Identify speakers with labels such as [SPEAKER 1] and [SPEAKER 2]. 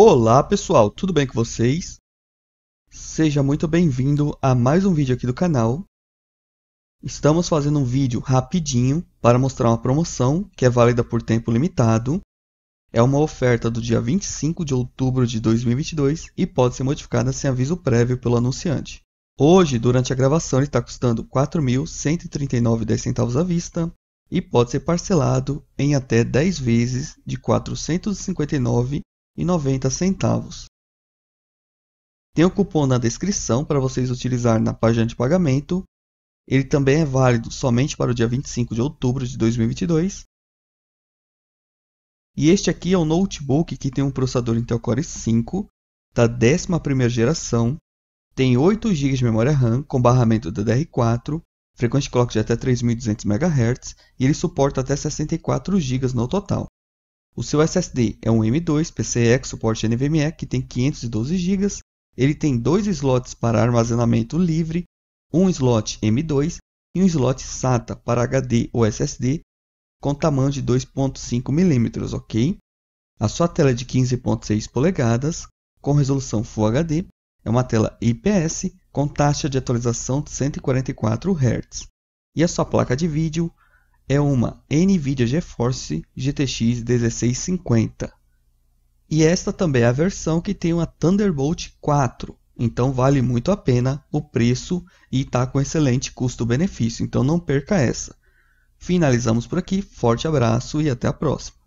[SPEAKER 1] Olá pessoal, tudo bem com vocês? Seja muito bem-vindo a mais um vídeo aqui do canal. Estamos fazendo um vídeo rapidinho para mostrar uma promoção que é válida por tempo limitado. É uma oferta do dia 25 de outubro de 2022 e pode ser modificada sem aviso prévio pelo anunciante. Hoje, durante a gravação, ele está custando R$ 4.139,10 à vista e pode ser parcelado em até 10 vezes de R$ 1,90. Tem o cupom na descrição para vocês utilizar na página de pagamento. Ele também é válido somente para o dia 25 de outubro de 2022. E este aqui é um notebook que tem um processador Intel Core 5 da 11 geração, tem 8 GB de memória RAM com barramento DDR4, frequência de clock de até 3200 MHz e ele suporta até 64 GB no total. O seu SSD é um M2 PCIe suporte NVMe que tem 512 GB. Ele tem dois slots para armazenamento livre, um slot M2 e um slot SATA para HD ou SSD com tamanho de 2.5 mm, ok? A sua tela é de 15.6 polegadas com resolução Full HD é uma tela IPS com taxa de atualização de 144 Hz. E a sua placa de vídeo é uma NVIDIA GeForce GTX 1650. E esta também é a versão que tem uma Thunderbolt 4, então vale muito a pena o preço e está com excelente custo-benefício, então não perca essa. Finalizamos por aqui, forte abraço e até a próxima.